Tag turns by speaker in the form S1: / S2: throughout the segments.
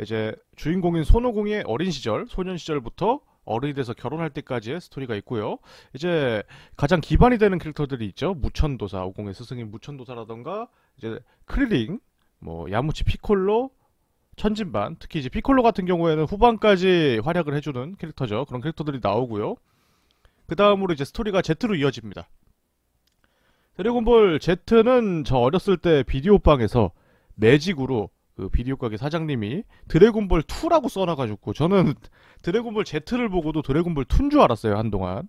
S1: 이제 주인공인 손오공의 어린 시절, 소년 시절부터 어른이 돼서 결혼할 때까지의 스토리가 있고요. 이제 가장 기반이 되는 캐릭터들이 있죠. 무천도사, 오공의 스승인 무천도사라던가 이제 크리링, 뭐 야무치 피콜로, 천진반, 특히 이제 피콜로 같은 경우에는 후반까지 활약을 해주는 캐릭터죠. 그런 캐릭터들이 나오고요. 그 다음으로 이제 스토리가 Z로 이어집니다. 드래곤볼 Z는 저 어렸을 때 비디오방에서 매직으로 그 비디오 가게 사장님이 드래곤볼 2라고 써놔가지고 저는 드래곤볼 Z를 보고도 드래곤볼 2인 줄 알았어요 한동안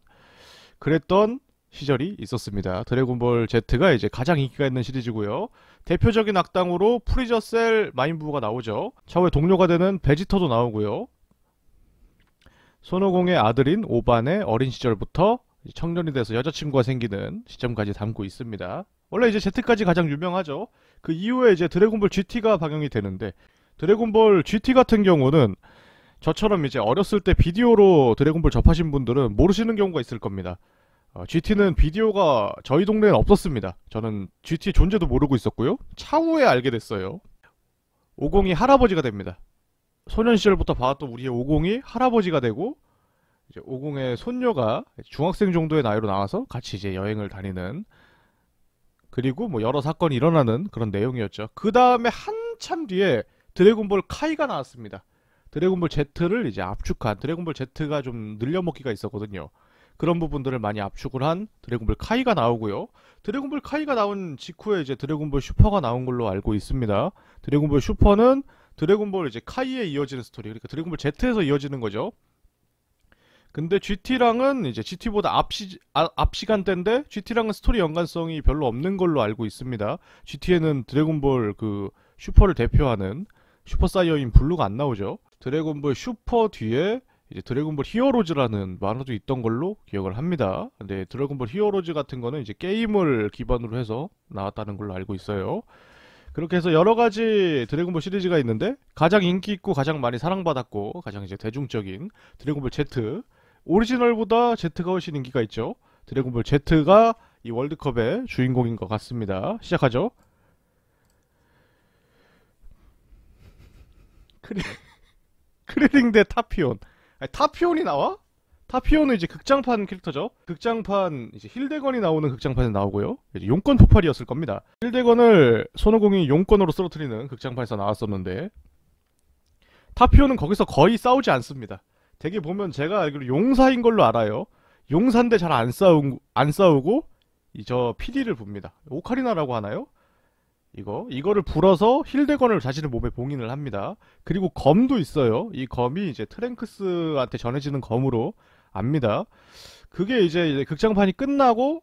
S1: 그랬던 시절이 있었습니다. 드래곤볼 Z가 이제 가장 인기가 있는 시리즈고요. 대표적인 악당으로 프리저셀 마인부가 나오죠. 차후에 동료가 되는 베지터도 나오고요. 손오공의 아들인 오반의 어린 시절부터 청년이 돼서 여자친구가 생기는 시점까지 담고 있습니다. 원래 이제 Z까지 가장 유명하죠. 그 이후에 이제 드래곤볼 GT가 방영이 되는데 드래곤볼 GT 같은 경우는 저처럼 이제 어렸을 때 비디오로 드래곤볼 접하신 분들은 모르시는 경우가 있을 겁니다. 어, GT는 비디오가 저희 동네엔 없었습니다. 저는 GT 존재도 모르고 있었고요. 차후에 알게 됐어요. 오공이 할아버지가 됩니다. 소년 시절부터 봐왔던 우리의 오공이 할아버지가 되고 이제 50의 손녀가 중학생 정도의 나이로 나와서 같이 이제 여행을 다니는 그리고 뭐 여러 사건이 일어나는 그런 내용이었죠. 그 다음에 한참 뒤에 드래곤볼 카이가 나왔습니다. 드래곤볼 Z를 이제 압축한 드래곤볼 Z가 좀 늘려먹기가 있었거든요. 그런 부분들을 많이 압축을 한 드래곤볼 카이가 나오고요. 드래곤볼 카이가 나온 직후에 이제 드래곤볼 슈퍼가 나온 걸로 알고 있습니다. 드래곤볼 슈퍼는 드래곤볼 이제 카이에 이어지는 스토리, 그러니까 드래곤볼 Z에서 이어지는 거죠. 근데 GT랑은 이제 GT보다 앞, 시, 아, 앞 시간대인데 GT랑은 스토리 연관성이 별로 없는 걸로 알고 있습니다. GT에는 드래곤볼 그 슈퍼를 대표하는 슈퍼 사이어인 블루가 안 나오죠. 드래곤볼 슈퍼 뒤에 이제 드래곤볼 히어로즈라는 만화도 있던 걸로 기억을 합니다. 근데 드래곤볼 히어로즈 같은 거는 이제 게임을 기반으로 해서 나왔다는 걸로 알고 있어요. 그렇게 해서 여러 가지 드래곤볼 시리즈가 있는데 가장 인기 있고 가장 많이 사랑받았고 가장 이제 대중적인 드래곤볼 Z 오리지널보다 Z가 훨씬 인기가 있죠. 드래곤볼 Z가 이 월드컵의 주인공인 것 같습니다. 시작하죠. 크리... 크리링 대 타피온. 아니, 타피온이 나와? 타피온은 이제 극장판 캐릭터죠. 극장판 이제 힐데건이 나오는 극장판에 나오고요. 이제 용건 폭발이었을 겁니다. 힐데건을 손오공이 용건으로 쓰러뜨리는 극장판에서 나왔었는데 타피온은 거기서 거의 싸우지 않습니다. 되게 보면 제가 알기로 용사인 걸로 알아요. 용사인데 잘 안 싸우, 안 싸우고 이저 PD를 봅니다. 오카리나라고 하나요? 이거 이거를 불어서 힐대건을 자신의 몸에 봉인을 합니다. 그리고 검도 있어요. 이 검이 이제 트랭크스한테 전해지는 검으로 압니다. 그게 이제 극장판이 끝나고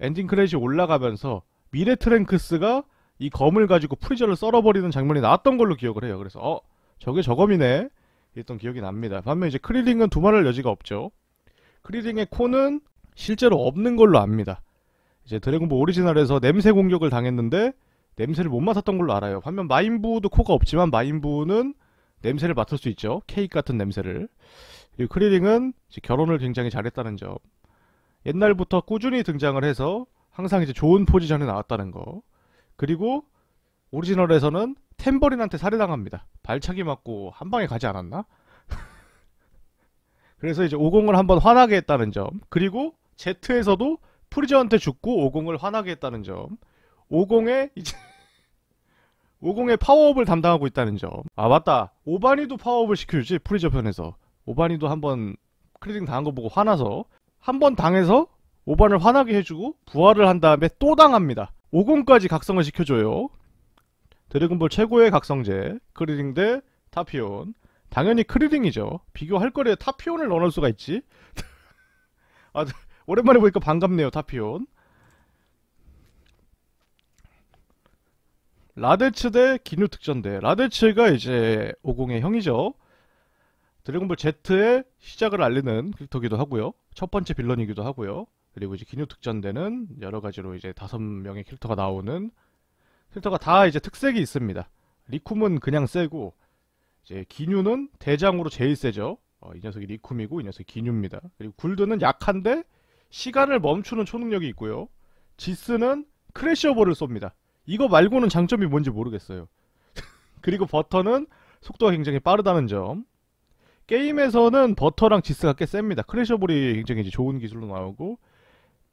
S1: 엔딩 크레딧이 올라가면서 미래 트랭크스가 이 검을 가지고 프리저를 썰어버리는 장면이 나왔던 걸로 기억을 해요. 그래서 어 저게 저검이네 있던 기억이 납니다. 반면 이제 크리링은 두말할 여지가 없죠. 크리링의 코는 실제로 없는 걸로 압니다. 이제 드래곤볼 오리지널에서 냄새 공격을 당했는데 냄새를 못 맡았던 걸로 알아요. 반면 마인부도 코가 없지만 마인부는 냄새를 맡을 수 있죠. 케이크 같은 냄새를. 그리고 크리링은 결혼을 굉장히 잘했다는 점. 옛날부터 꾸준히 등장을 해서 항상 이제 좋은 포지션에 나왔다는 거. 그리고 오리지널에서는 탬버린한테 살해당합니다. 발차기 맞고 한 방에 가지 않았나? 그래서 이제 오공을 한번 화나게 했다는 점 그리고 제트에서도 프리저한테 죽고 오공을 화나게 했다는 점 오공의 이제 오공의 파워업을 담당하고 있다는 점아 맞다 오바니도 파워업을 시켜주지 프리저 편에서 오바니도 한번 크리딩 당한 거 보고 화나서 한번 당해서 오반을 화나게 해주고 부활을 한 다음에 또 당합니다 오공까지 각성을 시켜줘요 드래곤볼 최고의 각성제 크리링 대 타피온 당연히 크리링이죠 비교할 거리에 타피온을 넣어놓을 수가 있지 아, 오랜만에 보니까 반갑네요 타피온 라데츠 대 기뉴 특전대 라데츠가 이제 오공의 형이죠 드래곤볼 Z의 시작을 알리는 캐릭터기도 하고요 첫 번째 빌런이기도 하고요 그리고 이제 기뉴 특전대는 여러 가지로 이제 다섯 명의 캐릭터가 나오는 필터가 다 이제 특색이 있습니다. 리쿰은 그냥 세고 이제 기뉴는 대장으로 제일 세죠. 어, 이 녀석이 리쿰이고 이 녀석이 기뉴입니다. 그리고 굴드는 약한데 시간을 멈추는 초능력이 있고요. 지스는 크래셔볼을 시 쏩니다. 이거 말고는 장점이 뭔지 모르겠어요. 그리고 버터는 속도가 굉장히 빠르다는 점. 게임에서는 버터랑 지스가 꽤 셉니다. 크래셔볼이 굉장히 이제 좋은 기술로 나오고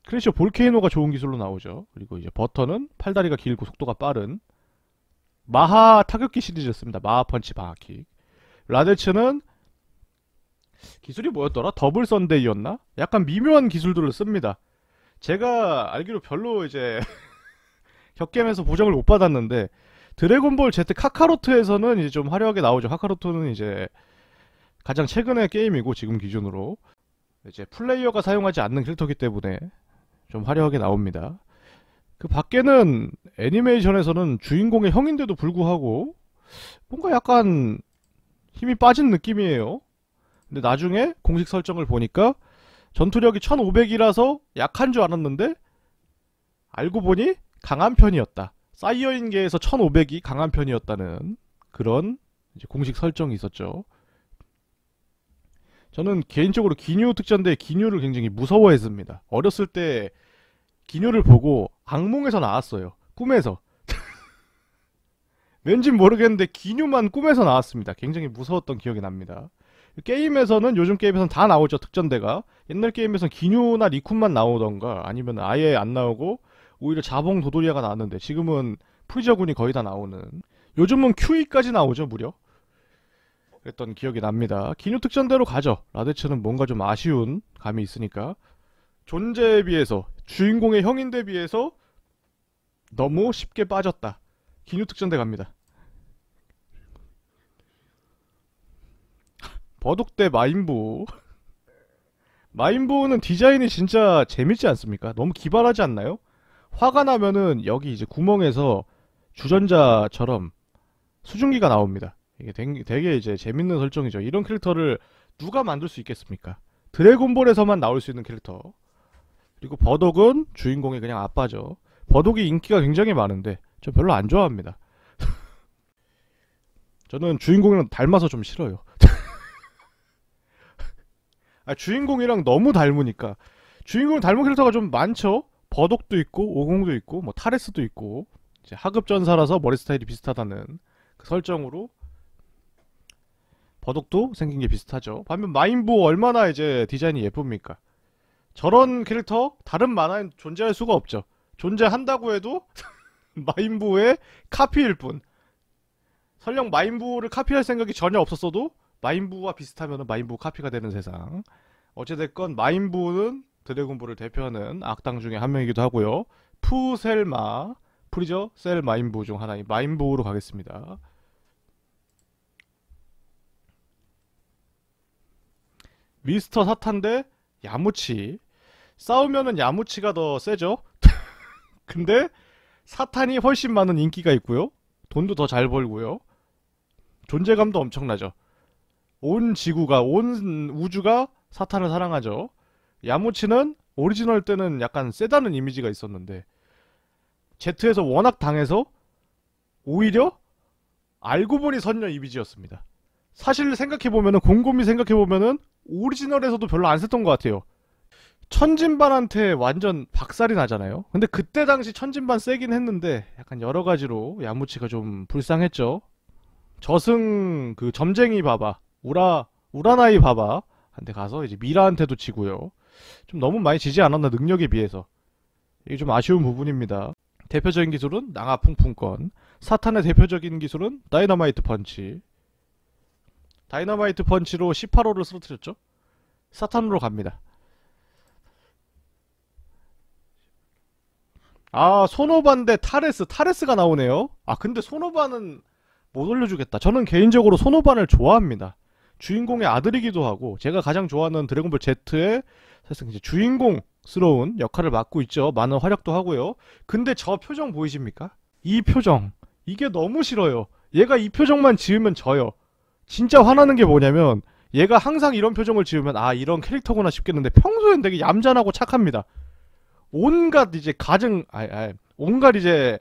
S1: 크래쉬 볼케이노가 좋은 기술로 나오죠. 그리고 이제 버터는 팔다리가 길고 속도가 빠른 마하 타격기 시리즈였습니다. 마하 펀치, 마하킥. 라데츠는 기술이 뭐였더라? 더블 선데이였나? 약간 미묘한 기술들을 씁니다. 제가 알기로 별로 이제 격겜에서 보정을 못 받았는데 드래곤볼 Z 카카로트에서는 이제 좀 화려하게 나오죠. 카카로트는 이제 가장 최근의 게임이고 지금 기준으로 이제 플레이어가 사용하지 않는 캐릭터기 때문에 좀 화려하게 나옵니다. 그 밖에는 애니메이션에서는 주인공의 형인데도 불구하고 뭔가 약간 힘이 빠진 느낌이에요. 근데 나중에 공식 설정을 보니까 전투력이 1500이라서 약한 줄 알았는데 알고 보니 강한 편이었다. 사이어인계에서 1500이 강한 편이었다는 그런 공식 설정이 있었죠. 저는 개인적으로 기뉴 특전대 의 기뉴를 굉장히 무서워했습니다. 어렸을 때 기뇨를 보고 악몽에서 나왔어요. 꿈에서. 왠지 모르겠는데 기뇨만 꿈에서 나왔습니다. 굉장히 무서웠던 기억이 납니다. 게임에서는 요즘 게임에서는 다 나오죠 특전대가 옛날 게임에서는 기뇨나 리쿤만 나오던가 아니면 아예 안 나오고 오히려 자봉 도도리아가 나왔는데 지금은 프리저군이 거의 다 나오는 요즘은 QE까지 나오죠 무려 그랬던 기억이 납니다 기뇨 특전대로 가죠 라데츠는 뭔가 좀 아쉬운 감이 있으니까 존재에 비해서 주인공의 형인 데 비해서 너무 쉽게 빠졌다. 기뉴특전대 갑니다. 버둑대 마인부 마인부는 디자인이 진짜 재밌지 않습니까? 너무 기발하지 않나요? 화가 나면은 여기 이제 구멍에서 주전자처럼 수증기가 나옵니다. 이게 되게 이제 재밌는 설정이죠. 이런 캐릭터를 누가 만들 수 있겠습니까? 드래곤볼에서만 나올 수 있는 캐릭터. 그리고 버덕은 주인공이 그냥 아빠죠. 버덕이 인기가 굉장히 많은데 저 별로 안 좋아합니다. 저는 주인공이랑 닮아서 좀 싫어요. 아, 주인공이랑 너무 닮으니까 주인공 닮은 캐릭터가 좀 많죠. 버덕도 있고 오공도 있고 뭐 타레스도 있고 이제 하급 전사라서 머리 스타일이 비슷하다는 그 설정으로 버덕도 생긴 게 비슷하죠. 반면 마인부 얼마나 이제 디자인이 예쁩니까? 저런 캐릭터 다른 만화엔 존재할 수가 없죠. 존재한다고 해도 마인부의 카피일 뿐. 설령 마인부를 카피할 생각이 전혀 없었어도 마인부와 비슷하면 마인부 카피가 되는 세상. 어찌됐건 마인부는 드래곤볼을 대표하는 악당 중에 한 명이기도 하고요. 푸셀마, 프리저, 셀 마인부 중 하나인 마인부로 가겠습니다. 미스터 사탄 대 야무치 싸우면은 야무치가 더 세죠? 근데 사탄이 훨씬 많은 인기가 있고요. 돈도 더 잘 벌고요. 존재감도 엄청나죠. 온 지구가, 온 우주가 사탄을 사랑하죠. 야무치는 오리지널 때는 약간 세다는 이미지가 있었는데 제트에서 워낙 당해서 오히려 알고 보니 선녀 이미지였습니다. 사실 생각해보면은 곰곰이 생각해보면은 오리지널에서도 별로 안 셌던 것 같아요. 천진반한테 완전 박살이 나잖아요. 근데 그때 당시 천진반 세긴 했는데 약간 여러 가지로 야무치가 좀 불쌍했죠. 저승 그 점쟁이 바바 우라 우라나이 바바한테 가서 이제 미라한테도 지고요. 좀 너무 많이 지지 않았나 능력에 비해서 이게 좀 아쉬운 부분입니다. 대표적인 기술은 낭아풍풍권, 사탄의 대표적인 기술은 다이너마이트 펀치. 다이너마이트 펀치로 18호를 쓰러뜨렸죠. 사탄으로 갑니다. 아 소노반 대 타레스 타레스가 나오네요 아 근데 소노반은 못 올려주겠다 저는 개인적으로 소노반을 좋아합니다 주인공의 아들이기도 하고 제가 가장 좋아하는 드래곤볼 Z의 사실 이제 주인공스러운 역할을 맡고 있죠 많은 활약도 하고요 근데 저 표정 보이십니까? 이 표정 이게 너무 싫어요 얘가 이 표정만 지으면 져요 진짜 화나는 게 뭐냐면 얘가 항상 이런 표정을 지으면 아 이런 캐릭터구나 싶겠는데 평소엔 되게 얌전하고 착합니다 온갖 이제 가증, 아, 아 온갖 이제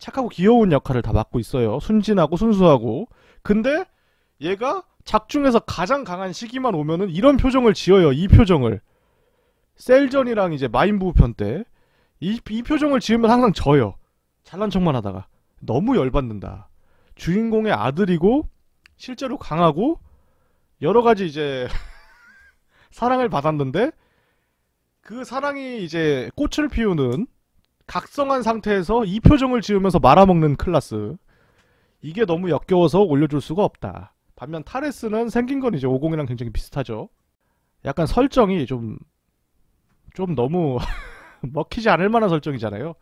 S1: 착하고 귀여운 역할을 다 맡고 있어요. 순진하고 순수하고. 근데 얘가 작중에서 가장 강한 시기만 오면은 이런 표정을 지어요. 이 표정을. 셀전이랑 이제 마인부편 때. 이, 이 표정을 지으면 항상 져요. 잘난 척만 하다가. 너무 열받는다. 주인공의 아들이고, 실제로 강하고, 여러 가지 이제, 사랑을 받았는데, 그 사랑이 이제 꽃을 피우는 각성한 상태에서 이 표정을 지으면서 말아먹는 클라스. 이게 너무 역겨워서 올려줄 수가 없다. 반면 타레스는 생긴 건 이제 오공이랑 굉장히 비슷하죠. 약간 설정이 좀, 좀 너무 먹히지 않을 만한 설정이잖아요.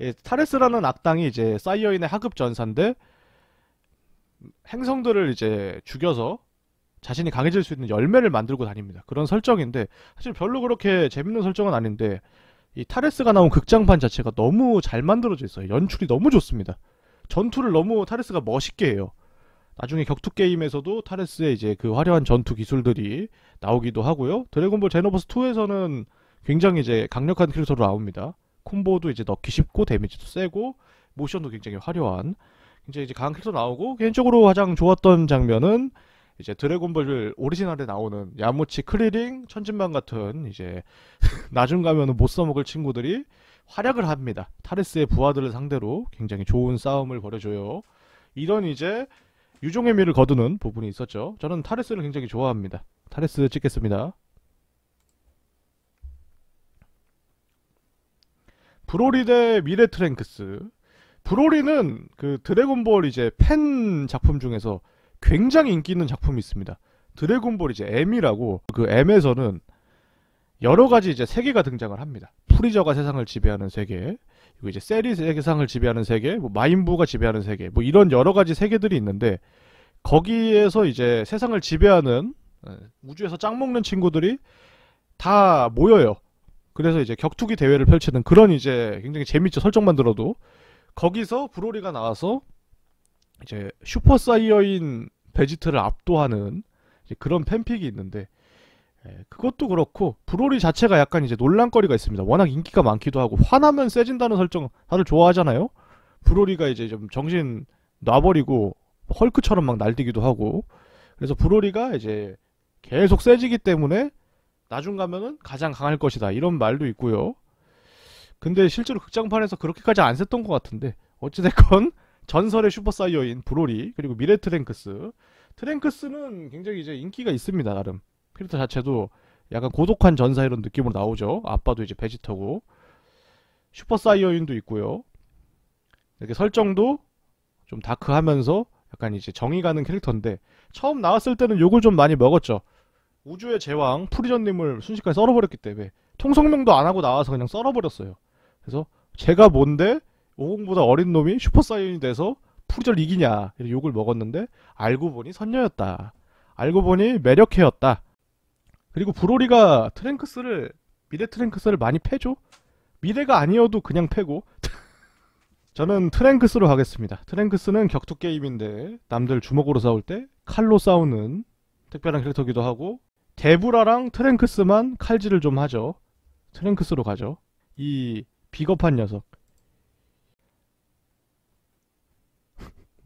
S1: 예, 타레스라는 악당이 이제 사이어인의 하급 전사인데 행성들을 이제 죽여서 자신이 강해질 수 있는 열매를 만들고 다닙니다. 그런 설정인데 사실 별로 그렇게 재밌는 설정은 아닌데 이 타레스가 나온 극장판 자체가 너무 잘 만들어져 있어요. 연출이 너무 좋습니다. 전투를 너무 타레스가 멋있게 해요. 나중에 격투 게임에서도 타레스의 이제 그 화려한 전투 기술들이 나오기도 하고요. 드래곤볼 제노버스 2에서는 굉장히 이제 강력한 캐릭터로 나옵니다. 콤보도 이제 넣기 쉽고 데미지도 세고 모션도 굉장히 화려한 굉장히 이제 강한 캐릭터 나오고 개인적으로 가장 좋았던 장면은 이제 드래곤볼 오리지널에 나오는 야무치 크리링 천진만 같은 이제 나중 가면은 못 써먹을 친구들이 활약을 합니다. 타레스의 부하들을 상대로 굉장히 좋은 싸움을 벌여줘요. 이런 이제 유종의 미를 거두는 부분이 있었죠. 저는 타레스를 굉장히 좋아합니다. 타레스 찍겠습니다. 브로리 대미래트랭크스 브로리는 그 드래곤볼 이제 팬 작품 중에서 굉장히 인기 있는 작품이 있습니다. 드래곤볼 이제 M이라고 그 M에서는 여러 가지 이제 세계가 등장을 합니다. 프리저가 세상을 지배하는 세계, 그리고 이제 세리 세상을 지배하는 세계, 뭐 마인부가 지배하는 세계, 뭐 이런 여러 가지 세계들이 있는데 거기에서 이제 세상을 지배하는 어, 우주에서 짱 먹는 친구들이 다 모여요. 그래서 이제 격투기 대회를 펼치는 그런 이제 굉장히 재밌죠 설정만 들어도 거기서 브로리가 나와서 이제 슈퍼 사이어인 베지트를 압도하는 그런 팬픽이 있는데 예, 그것도 그렇고 브로리 자체가 약간 이제 논란거리가 있습니다. 워낙 인기가 많기도 하고 화나면 세진다는 설정 다들 좋아하잖아요. 브로리가 이제 좀 정신 놔버리고 헐크처럼 막 날뛰기도 하고 그래서 브로리가 이제 계속 세지기 때문에 나중 가면은 가장 강할 것이다 이런 말도 있고요. 근데 실제로 극장판에서 그렇게까지 안 셌던 것 같은데 어찌됐건 전설의 슈퍼사이어인 브로리 그리고 미래 트랭크스 트랭크스는 굉장히 이제 인기가 있습니다 나름 캐릭터 자체도 약간 고독한 전사 이런 느낌으로 나오죠 아빠도 이제 베지터고 슈퍼사이어인도 있고요 이렇게 설정도 좀 다크하면서 약간 이제 정이 가는 캐릭터인데 처음 나왔을 때는 욕을 좀 많이 먹었죠 우주의 제왕 프리전님을 순식간에 썰어버렸기 때문에 통성명도 안 하고 나와서 그냥 썰어버렸어요 그래서 제가 뭔데 오공보다 어린 놈이 슈퍼사이언이 돼서 프리절 이기냐 욕을 먹었는데 알고 보니 선녀였다. 알고 보니 매력해였다. 그리고 브로리가 트랭크스를 미래 트랭크스를 많이 패죠. 미래가 아니어도 그냥 패고 저는 트랭크스로 가겠습니다 트랭크스는 격투 게임인데 남들 주먹으로 싸울 때 칼로 싸우는 특별한 캐릭터기도 하고 데브라랑 트랭크스만 칼질을 좀 하죠. 트랭크스로 가죠. 이 비겁한 녀석.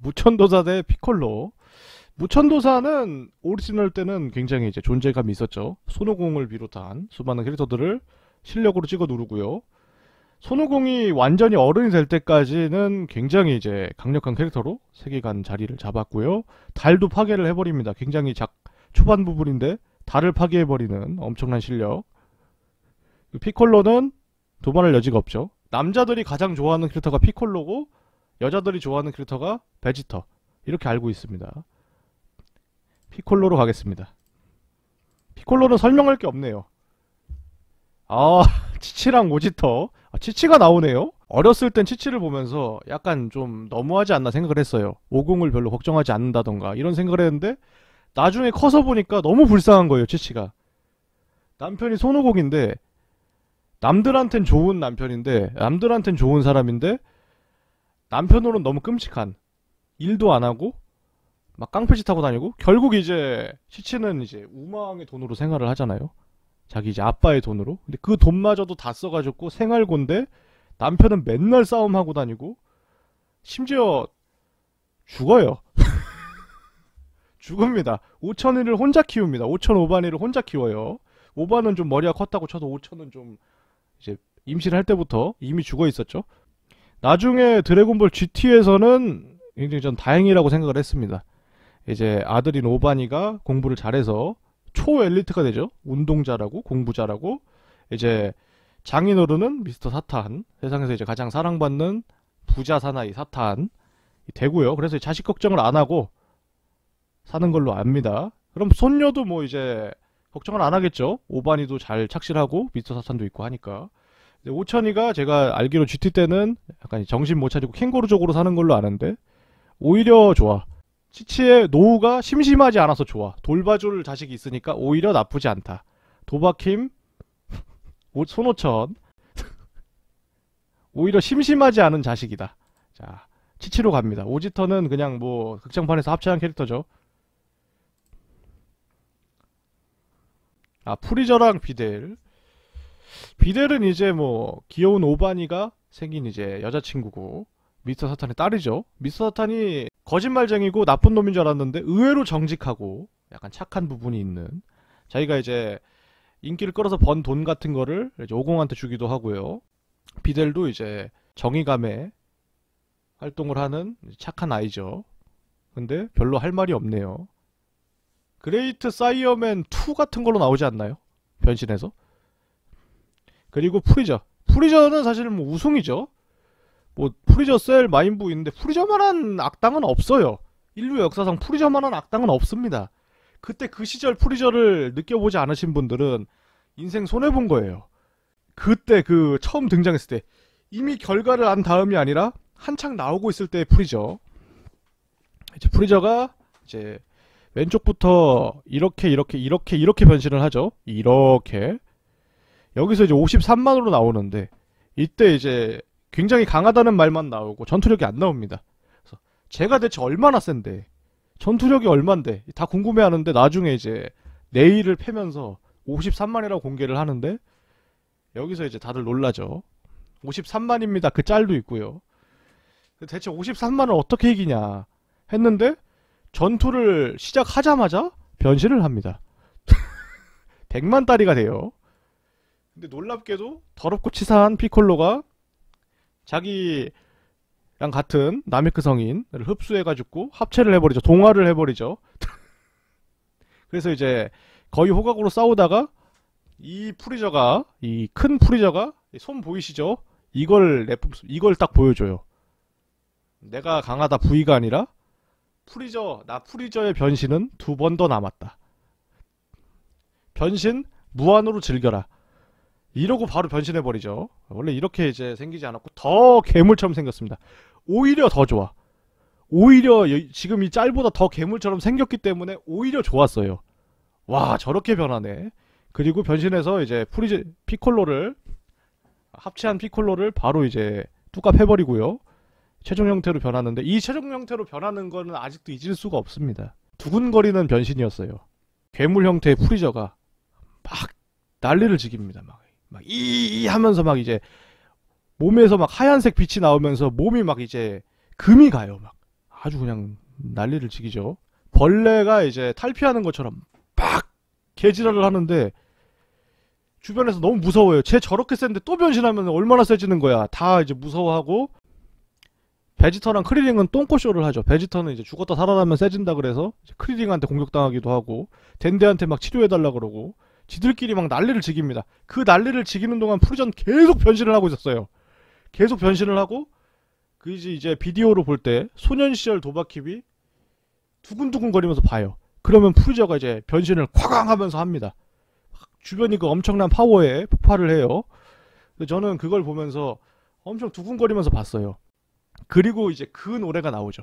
S1: 무천도사 대 피콜로. 무천도사는 오리지널 때는 굉장히 이제 존재감이 있었죠. 손오공을 비롯한 수많은 캐릭터들을 실력으로 찍어 누르고요. 손오공이 완전히 어른이 될 때까지는 굉장히 이제 강력한 캐릭터로 세계관 자리를 잡았고요. 달도 파괴를 해버립니다. 굉장히 작 초반 부분인데 달을 파괴해버리는 엄청난 실력. 그 피콜로는 도발할 여지가 없죠. 남자들이 가장 좋아하는 캐릭터가 피콜로고 여자들이 좋아하는 캐릭터가 베지터 이렇게 알고 있습니다. 피콜로로 가겠습니다. 피콜로는 설명할 게 없네요. 아 치치랑 오지터 아, 치치가 나오네요. 어렸을 땐 치치를 보면서 약간 좀 너무하지 않나 생각을 했어요. 오공을 별로 걱정하지 않는다던가 이런 생각을 했는데 나중에 커서 보니까 너무 불쌍한 거예요 치치가. 남편이 손오공인데 남들한텐 좋은 남편인데 남들한텐 좋은 사람인데 남편으로는 너무 끔찍한 일도 안 하고 막 깡패짓 하고 다니고 결국 이제 시체는 이제 우망의 돈으로 생활을 하잖아요. 자기 이제 아빠의 돈으로. 근데 그 돈마저도 다 써가지고 생활고인데 남편은 맨날 싸움하고 다니고 심지어 죽어요. 죽습니다. 5천이를 혼자 키웁니다. 5천 5반이를 혼자 키워요. 5반은 좀 머리가 컸다고 쳐도 5천은 좀 이제 임신할 때부터 이미 죽어 있었죠. 나중에 드래곤볼 GT에서는 굉장히 전 다행이라고 생각을 했습니다. 이제 아들인 오바니가 공부를 잘해서 초엘리트가 되죠. 운동자라고 공부자라고 이제 장인어른은 미스터 사탄 세상에서 이제 가장 사랑받는 부자 사나이 사탄 되고요. 그래서 자식 걱정을 안 하고 사는 걸로 압니다. 그럼 손녀도 뭐 이제 걱정을 안 하겠죠. 오바니도 잘 착실하고 미스터 사탄도 있고 하니까 오천이가 제가 알기로 GT 때는 약간 정신 못 차리고 캥거루 쪽으로 사는 걸로 아는데 오히려 좋아. 치치의 노후가 심심하지 않아서 좋아. 돌봐줄 자식이 있으니까 오히려 나쁘지 않다. 도박힘 손오천 오히려 심심하지 않은 자식이다. 자 치치로 갑니다. 오지터는 그냥 뭐 극장판에서 합체한 캐릭터죠. 아 프리저랑 비델 비델은 이제 뭐 귀여운 오바니가 생긴 이제 여자친구고 미스터 사탄의 딸이죠. 미스터 사탄이 거짓말쟁이고 나쁜 놈인 줄 알았는데 의외로 정직하고 약간 착한 부분이 있는 자기가 이제 인기를 끌어서 번 돈 같은 거를 이제 오공한테 주기도 하고요. 비델도 이제 정의감에 활동을 하는 착한 아이죠. 근데 별로 할 말이 없네요. 그레이트 사이어맨 2 같은 걸로 나오지 않나요? 변신해서? 그리고 프리저. 프리저는 사실 뭐 우승이죠. 뭐 프리저 셀 마인부 있는데 프리저만한 악당은 없어요. 인류 역사상 프리저만한 악당은 없습니다. 그때 그 시절 프리저를 느껴보지 않으신 분들은 인생 손해본 거예요. 그때 그 처음 등장했을 때 이미 결과를 안 다음이 아니라 한창 나오고 있을 때 프리저. 이제 프리저가 이제 왼쪽부터 이렇게 이렇게 이렇게 이렇게 변신을 하죠. 이렇게 여기서 이제 53만으로 나오는데 이때 이제 굉장히 강하다는 말만 나오고 전투력이 안 나옵니다. 그래서 제가 대체 얼마나 센데 전투력이 얼만데 다 궁금해하는데 나중에 이제 내일을 패면서 53만이라고 공개를 하는데 여기서 이제 다들 놀라죠. 53만입니다. 그 짤도 있고요. 대체 53만을 어떻게 이기냐 했는데 전투를 시작하자마자 변신을 합니다. 100만 다리가 돼요. 근데 놀랍게도 더럽고 치사한 피콜로가 자기랑 같은 나메크 성인을 흡수해가지고 합체를 해버리죠. 동화를 해버리죠. 그래서 이제 거의 호각으로 싸우다가 이 프리저가 이 큰 프리저가 손 보이시죠? 이걸 내품 이걸 딱 보여줘요. 내가 강하다 부위가 아니라 프리저 나 프리저의 변신은 두 번 더 남았다. 변신 무한으로 즐겨라. 이러고 바로 변신해버리죠. 원래 이렇게 이제 생기지 않았고 더 괴물처럼 생겼습니다. 오히려 더 좋아. 오히려 지금 이 짤보다 더 괴물처럼 생겼기 때문에 오히려 좋았어요. 와 저렇게 변하네. 그리고 변신해서 이제 프리즈 피콜로를 합체한 피콜로를 바로 이제 뚜갑 해버리고요. 최종 형태로 변하는데 이 최종 형태로 변하는 거는 아직도 잊을 수가 없습니다. 두근거리는 변신이었어요. 괴물 형태의 프리저가 막 난리를 지깁니다. 막 막이이 하면서 막 이제 몸에서 막 하얀색 빛이 나오면서 몸이 막 이제 금이 가요. 막 아주 그냥 난리를 지기죠 벌레가 이제 탈피하는 것처럼 빡개질랄을 하는데 주변에서 너무 무서워요. 쟤 저렇게 센데 또 변신하면 얼마나 세지는 거야. 다 이제 무서워하고 베지터랑 크리링은 똥꼬쇼를 하죠. 베지터는 이제 죽었다 살아나면 세진다 그래서 크리링한테 공격당하기도 하고 덴데한테 막 치료해달라 그러고 지들끼리 막 난리를 지깁니다그 난리를 지기는 동안 프루전 계속 변신을 하고 있었어요. 계속 변신을 하고 그 이제 이제 비디오로 볼 때 소년 시절 도박힙이 두근두근 거리면서 봐요. 그러면 프루저가 이제 변신을 콰광하면서 합니다. 주변이 그 엄청난 파워에 폭발을 해요. 저는 그걸 보면서 엄청 두근거리면서 봤어요. 그리고 이제 그 노래가 나오죠.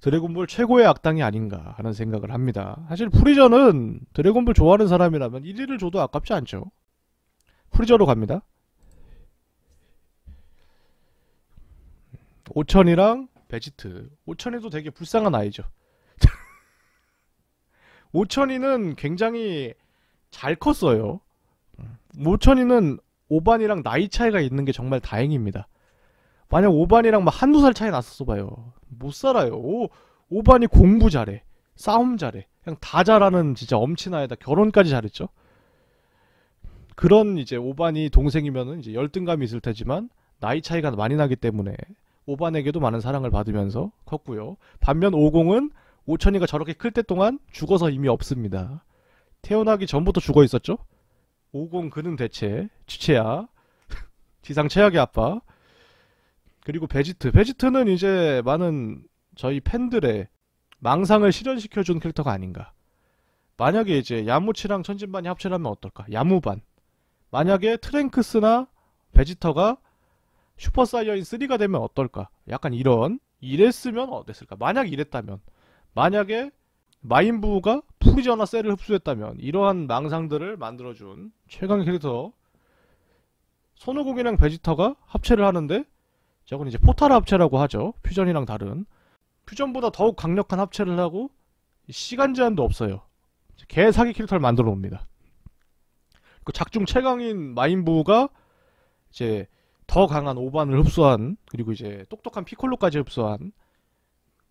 S1: 드래곤볼 최고의 악당이 아닌가 하는 생각을 합니다. 사실 프리저는 드래곤볼 좋아하는 사람이라면 1위를 줘도 아깝지 않죠. 프리저로 갑니다. 5천이랑 베지트. 5천이도 되게 불쌍한 아이죠. 5천이는 굉장히 잘 컸어요. 5천이는 오반이랑 나이 차이가 있는 게 정말 다행입니다. 만약 5반이랑막 한두 살 차이 났었어 봐요. 못 살아요. 오, 오반이 공부 잘해. 싸움 잘해. 그냥 다 잘하는 진짜 엄친아에다 결혼까지 잘했죠. 그런 이제 5반이 동생이면은 이제 열등감이 있을 테지만 나이 차이가 많이 나기 때문에 5반에게도 많은 사랑을 받으면서 컸고요. 반면 5공은5천이가 저렇게 클 때 동안 죽어서 이미 없습니다. 태어나기 전부터 죽어 있었죠. 5공 그는 대체 지체야 지상 최악의 아빠 그리고 베지트. 베지트는 이제 많은 저희 팬들의 망상을 실현시켜준 캐릭터가 아닌가. 만약에 이제 야무치랑 천진반이 합체를 하면 어떨까? 야무반. 만약에 트랭크스나 베지터가 슈퍼 사이어인 3가 되면 어떨까? 약간 이런 이랬으면 어땠을까? 만약 이랬다면 만약에 마인부가 프리저나 셀을 흡수했다면 이러한 망상들을 만들어준 최강 캐릭터 손오공이랑 베지터가 합체를 하는데 저건 이제 포탈 합체라고 하죠. 퓨전이랑 다른. 퓨전보다 더욱 강력한 합체를 하고 시간 제한도 없어요. 개 사기 캐릭터를 만들어 놉니다. 그 작중 최강인 마인부가 이제 더 강한 오반을 흡수한 그리고 이제 똑똑한 피콜로까지 흡수한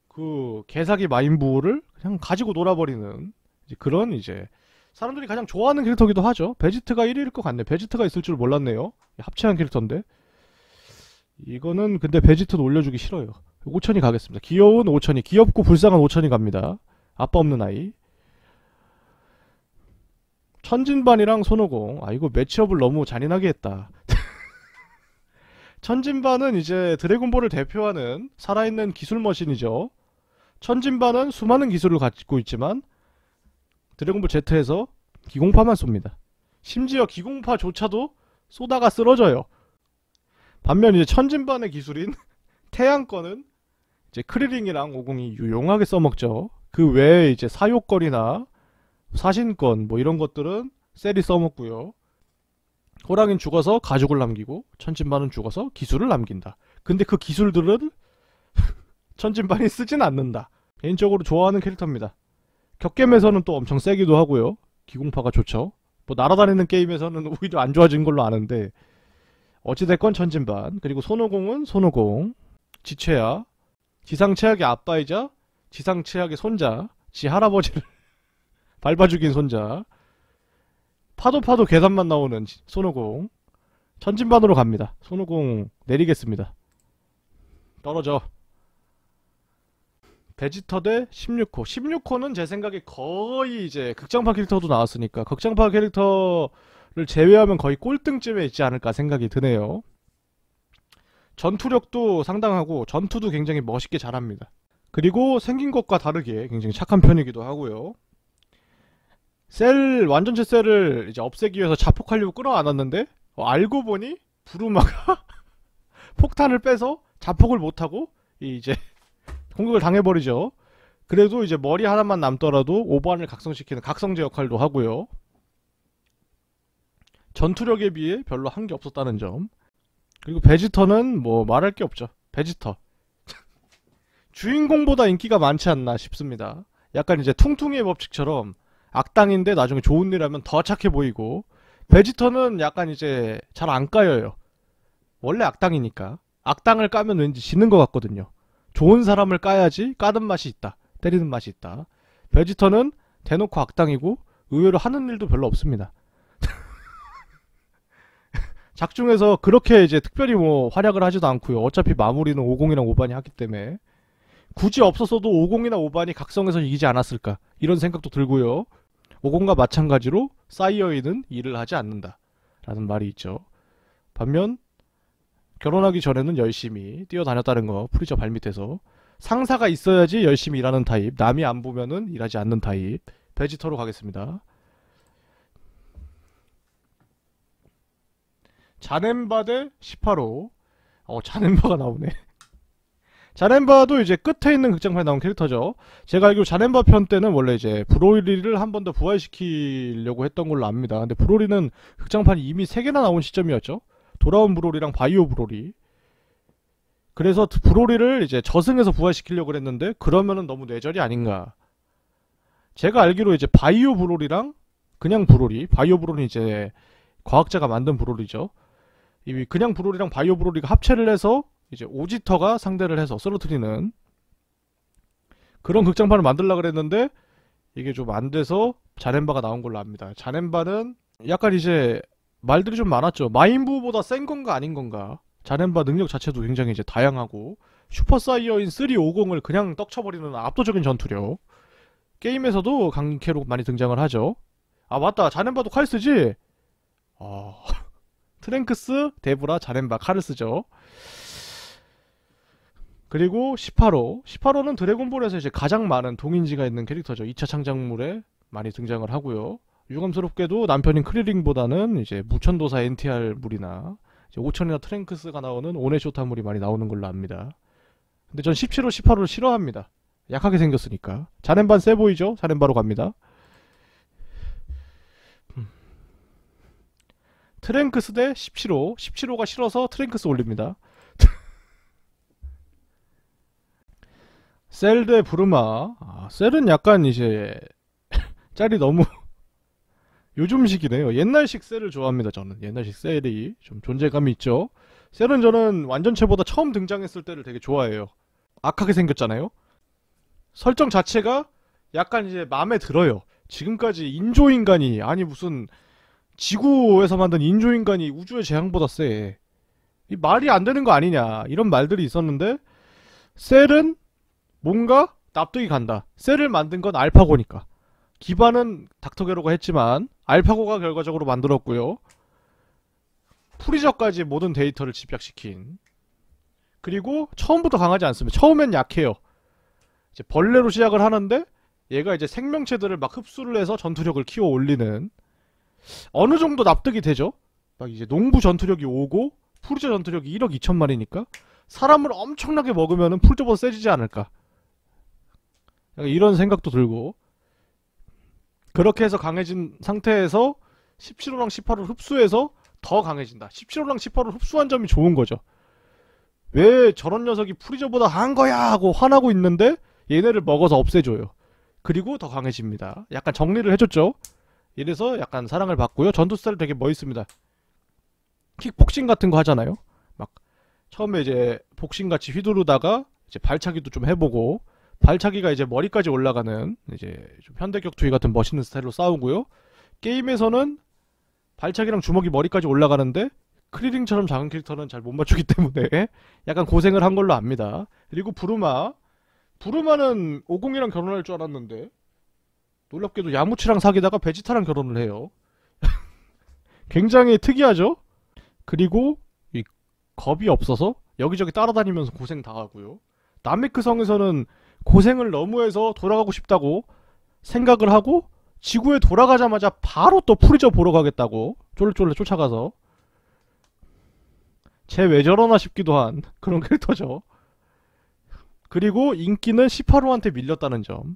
S1: 그 개사기 마인부를 그냥 가지고 놀아버리는 이제 그런 이제 사람들이 가장 좋아하는 캐릭터기도 하죠. 베지트가 1위일 것 같네. 베지트가 있을 줄 몰랐네요. 합체한 캐릭터인데. 이거는 근데 베지트도 올려주기 싫어요. 5천이 가겠습니다. 귀여운 5천이, 귀엽고 불쌍한 5천이 갑니다. 아빠 없는 아이. 천진반이랑 손오공. 아, 이거 매치업을 너무 잔인하게 했다. 천진반은 이제 드래곤볼을 대표하는 살아있는 기술 머신이죠. 천진반은 수많은 기술을 갖고 있지만 드래곤볼 Z에서 기공파만 쏩니다. 심지어 기공파조차도 쏘다가 쓰러져요. 반면 이제 천진반의 기술인 태양권은 이제 크리링이랑 오공이 유용하게 써먹죠. 그 외에 이제 사요권이나 사신권 뭐 이런 것들은 셀이 써먹고요. 호랑이는 죽어서 가죽을 남기고 천진반은 죽어서 기술을 남긴다. 근데 그 기술들은 천진반이 쓰진 않는다. 개인적으로 좋아하는 캐릭터입니다. 격겜에서는 또 엄청 세기도 하고요. 기공파가 좋죠. 뭐 날아다니는 게임에서는 오히려 안 좋아진 걸로 아는데 어찌됐건 천진반 그리고 손오공은 손오공 지최야 지상최악의 아빠이자 지상최악의 손자 지 할아버지를 밟아 죽인 손자 파도 파도 계산만 나오는 손오공 천진반으로 갑니다 손오공 내리겠습니다 떨어져 베지터 대 16호 16호는 제 생각에 거의 이제 극장파 캐릭터도 나왔으니까 극장파 캐릭터 제외하면 거의 꼴등쯤에 있지 않을까 생각이 드네요. 전투력도 상당하고 전투도 굉장히 멋있게 잘합니다. 그리고 생긴 것과 다르게 굉장히 착한 편이기도 하고요. 셀 완전체 셀을 이제 없애기 위해서 자폭하려고 끌어안았는데 어, 알고 보니 부루마가 폭탄을 빼서 자폭을 못하고 이제 공격을 당해버리죠. 그래도 이제 머리 하나만 남더라도 오반을 버 각성시키는 각성제 역할도 하고요. 전투력에 비해 별로 한 게 없었다는 점. 그리고 베지터는 뭐 말할 게 없죠. 베지터. 주인공보다 인기가 많지 않나 싶습니다. 약간 이제 퉁퉁이의 법칙처럼 악당인데 나중에 좋은 일 하면 더 착해 보이고 베지터는 약간 이제 잘 안 까여요. 원래 악당이니까. 악당을 까면 왠지 지는 것 같거든요. 좋은 사람을 까야지 까는 맛이 있다. 때리는 맛이 있다. 베지터는 대놓고 악당이고 의외로 하는 일도 별로 없습니다. 작중에서 그렇게 이제 특별히 뭐 활약을 하지도 않고요. 어차피 마무리는 오공이랑오반이 하기 때문에 굳이 없었어도 오공이나오반이 각성해서 이기지 않았을까 이런 생각도 들고요. 오공과 마찬가지로 사이어이는 일을 하지 않는다 라는 말이 있죠. 반면 결혼하기 전에는 열심히 뛰어다녔다는 거 프리저 발밑에서 상사가 있어야지 열심히 일하는 타입 남이 안 보면은 일하지 않는 타입 베지터로 가겠습니다. 자넨바 대 18호 어 자넨바가 나오네 자넨바도 이제 끝에 있는 극장판에 나온 캐릭터죠 제가 알기로 자넨바 편 때는 원래 이제 브로리를 한 번 더 부활시키려고 했던 걸로 압니다 근데 브로리는 극장판이 이미 3개나 나온 시점이었죠 돌아온 브로리랑 바이오 브로리 그래서 브로리를 이제 저승에서 부활시키려고 그랬는데 그러면은 너무 뇌절이 아닌가 제가 알기로 이제 바이오 브로리랑 그냥 브로리 바이오 브로리 는 이제 과학자가 만든 브로리죠 이미 그냥 브로리랑 바이오 브로리가 합체를 해서 이제 오지터가 상대를 해서 쓰러뜨리는 그런 극장판을 만들라 그랬는데 이게 좀 안 돼서 자넨바가 나온 걸로 압니다. 자넨바는 약간 이제 말들이 좀 많았죠. 마인부보다 센 건가 아닌 건가. 자넨바 능력 자체도 굉장히 이제 다양하고 슈퍼 사이어인 350을 그냥 떡쳐버리는 압도적인 전투력. 게임에서도 강캐로 많이 등장을 하죠. 아 맞다 자넨바도 칼 쓰지. 아. 트랭크스, 데브라, 자렌바, 카르스죠. 그리고 18호. 18호는 드래곤볼에서 이제 가장 많은 동인지가 있는 캐릭터죠. 2차 창작물에 많이 등장을 하고요. 유감스럽게도 남편인 크리링보다는 이제 무천도사 NTR 물이나 5천이나 트랭크스가 나오는 오네쇼타 물이 많이 나오는 걸로 압니다. 근데 전 17호, 18호를 싫어합니다. 약하게 생겼으니까. 자렌반 세 보이죠? 자렌바로 갑니다. 트랭크스 대 17호 17호가 싫어서 트랭크스 올립니다 셀대 부르마 아, 셀은 약간 이제 짤이 너무 요즘식이네요 옛날식 셀을 좋아합니다 저는 옛날식 셀이 좀 존재감이 있죠 셀은 저는 완전체보다 처음 등장했을 때를 되게 좋아해요 악하게 생겼잖아요 설정 자체가 약간 이제 마음에 들어요 지금까지 인조인간이 아니 무슨 지구에서 만든 인조인간이 우주의 재앙보다 세. 이 말이 안 되는 거 아니냐. 이런 말들이 있었는데, 셀은 뭔가 납득이 간다. 셀을 만든 건 알파고니까. 기반은 닥터게로가 했지만, 알파고가 결과적으로 만들었고요. 프리저까지 모든 데이터를 집약시킨. 그리고 처음부터 강하지 않습니다. 처음엔 약해요. 이제 벌레로 시작을 하는데, 얘가 이제 생명체들을 막 흡수를 해서 전투력을 키워 올리는 어느 정도 납득이 되죠? 막 이제 농부 전투력이 오고 풀자 전투력이 1억 2천만이니까 사람을 엄청나게 먹으면 풀자보다 세지지 않을까? 이런 생각도 들고 그렇게 해서 강해진 상태에서 17호랑 18호를 흡수해서 더 강해진다. 17호랑 18호를 흡수한 점이 좋은 거죠. 왜 저런 녀석이 프리저보다 한 거야 하고 화나고 있는데 얘네를 먹어서 없애줘요. 그리고 더 강해집니다. 약간 정리를 해줬죠. 이래서 약간 사랑을 받고요. 전투스타일 되게 멋있습니다. 킥복싱 같은 거 하잖아요. 막 처음에 이제 복싱 같이 휘두르다가 이제 발차기도 좀 해보고 발차기가 이제 머리까지 올라가는 이제 좀 현대 격투기 같은 멋있는 스타일로 싸우고요. 게임에서는 발차기랑 주먹이 머리까지 올라가는데 크리링처럼 작은 캐릭터는 잘 못 맞추기 때문에 약간 고생을 한 걸로 압니다. 그리고 부르마 부르마는 오공이랑 결혼할 줄 알았는데 놀랍게도 야무치랑 사귀다가 베지타랑 결혼을 해요. 굉장히 특이하죠? 그리고 이 겁이 없어서 여기저기 따라다니면서 고생 당하고요. 남미크성에서는 고생을 너무해서 돌아가고 싶다고 생각을 하고 지구에 돌아가자마자 바로 또 프리저 보러 가겠다고 쫄쫄 래 쫓아가서 쟤 왜 저러나 싶기도 한 그런 캐릭터죠. 그리고 인기는 1 8호한테 밀렸다는 점.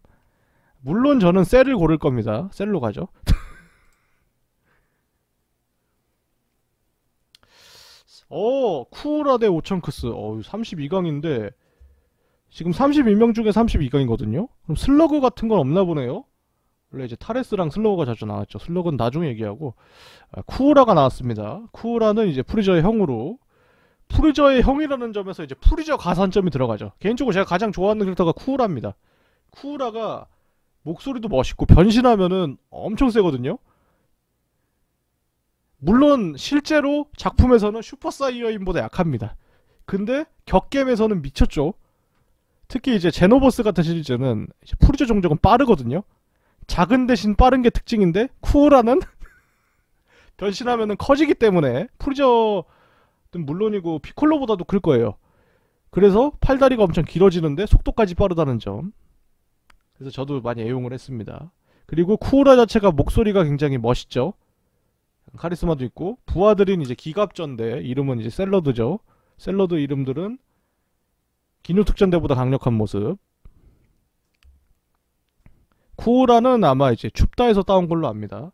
S1: 물론 저는 셀을 고를 겁니다. 셀로 가죠. 어, 쿠우라 데 오천크스. 어, 32강인데 지금 32명 중에 32강이거든요. 그럼 슬러그 같은 건 없나 보네요. 원래 이제 타레스랑 슬러그가 자주 나왔죠. 슬러그는 나중에 얘기하고 아, 쿠우라가 나왔습니다. 쿠우라는 이제 프리저의 형으로 프리저의 형이라는 점에서 이제 프리저 가산점이 들어가죠. 개인적으로 제가 가장 좋아하는 캐릭터가 쿠우라입니다. 쿠우라가 목소리도 멋있고 변신하면은 엄청 세거든요. 물론 실제로 작품에서는 슈퍼사이어인보다 약합니다. 근데 격겜에서는 미쳤죠. 특히 이제 제노버스 같은 시리즈는 푸르즈 종족은 빠르거든요. 작은 대신 빠른 게 특징인데 쿠우라는 변신하면은 커지기 때문에 프리저는 물론이고 피콜로보다도 클 거예요. 그래서 팔다리가 엄청 길어지는데 속도까지 빠르다는 점. 그래서 저도 많이 애용을 했습니다. 그리고 쿠우라 자체가 목소리가 굉장히 멋있죠. 카리스마도 있고 부하들인 이제 기갑전대 이름은 이제 샐러드죠. 샐러드 이름들은 기누특전대보다 강력한 모습. 쿠우라는 아마 이제 춥다에서 따온 걸로 압니다.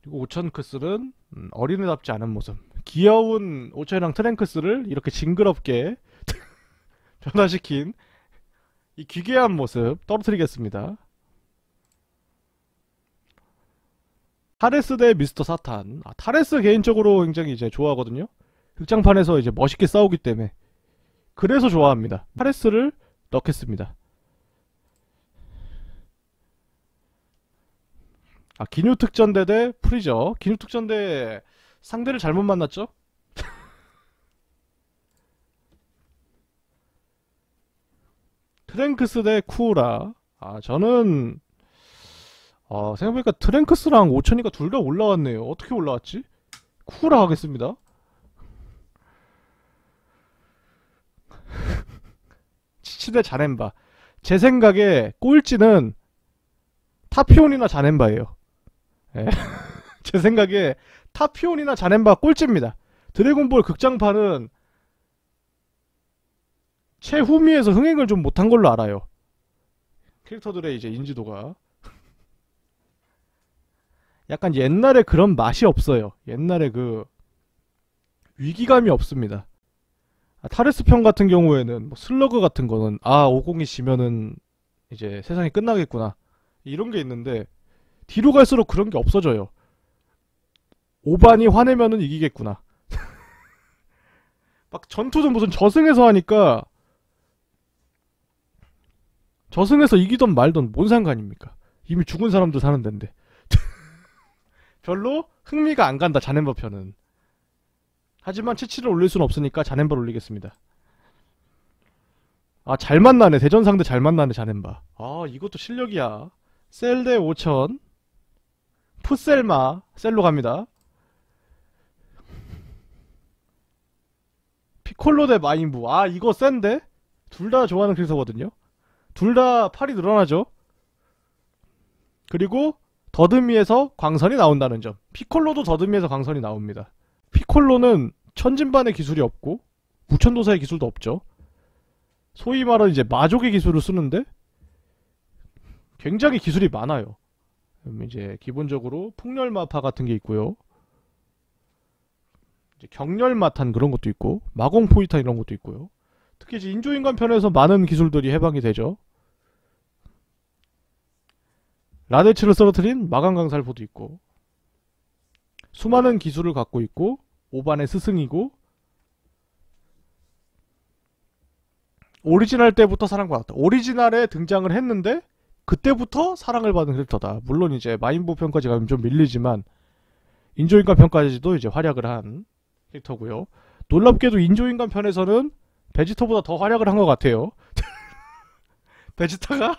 S1: 그리고 오천크스는 음, 어린애답지 않은 모습. 귀여운 오천이랑 트랭크스를 이렇게 징그럽게 변화시킨 이 기괴한 모습 떨어뜨리겠습니다. 타레스 대 미스터 사탄. 아, 타레스 개인적으로 굉장히 이제 좋아하거든요. 극장판에서 이제 멋있게 싸우기 때문에. 그래서 좋아합니다. 타레스를 넣겠습니다. 아, 기뉴특전대 대 프리저. 기뉴특전대 상대를 잘못 만났죠? 트랭크스 대 쿠우라. 아, 저는 아, 생각해보니까 트랭크스랑 오천이가 둘 다 올라왔네요. 어떻게 올라왔지? 쿠우라 하겠습니다. 치치대 자넨바. 제 생각에 꼴찌는 타피온이나 자넨바예요. 네. 제 생각에 타피온이나 자넨바 꼴찌입니다. 드래곤볼 극장판은 최후미에서 흥행을 좀 못한 걸로 알아요. 캐릭터들의 이제 인지도가 약간 옛날에 그런 맛이 없어요. 옛날에 그 위기감이 없습니다. 아, 타레스 편 같은 경우에는 뭐 슬러그 같은 거는 아 5공이 지면은 이제 세상이 끝나겠구나 이런 게 있는데 뒤로 갈수록 그런 게 없어져요. 5반이 화내면은 이기겠구나. 막 전투도 무슨 저승에서 하니까 저승에서 이기던 말던 뭔 상관입니까? 이미 죽은 사람들 사는 데인데. 별로 흥미가 안 간다, 자넨버 편은. 하지만 치치를 올릴 순 없으니까 자넨버 올리겠습니다. 아, 잘 만나네. 대전 상대 잘 만나네, 자넨바. 아, 이것도 실력이야. 셀대 5천 푸셀마. 셀로 갑니다. 피콜로 대 마인부. 아, 이거 센데? 둘 다 좋아하는 캐릭터거든요. 둘다 팔이 늘어나죠. 그리고 더듬이에서 광선이 나온다는 점. 피콜로도 더듬이에서 광선이 나옵니다. 피콜로는 천진반의 기술이 없고 무천도사의 기술도 없죠. 소위 말하는 이제 마족의 기술을 쓰는데 굉장히 기술이 많아요. 음, 이제 기본적으로 풍렬마파 같은 게 있고요. 경렬마탄 그런 것도 있고 마공포이타 이런 것도 있고요. 특히 이제 인조인간 편에서 많은 기술들이 해방이 되죠. 라데츠를 쓰러뜨린 마강강살포도 있고 수많은 기술을 갖고 있고 오반의 스승이고 오리지널 때부터 사랑받았다. 오리지널에 등장을 했는데 그때부터 사랑을 받은 캐릭터다. 물론 이제 마인보 편까지 가면 좀 밀리지만 인조인간 편까지도 이제 활약을 한 캐릭터고요. 놀랍게도 인조인간 편에서는 베지터보다 더 활약을 한 것 같아요. 베지터가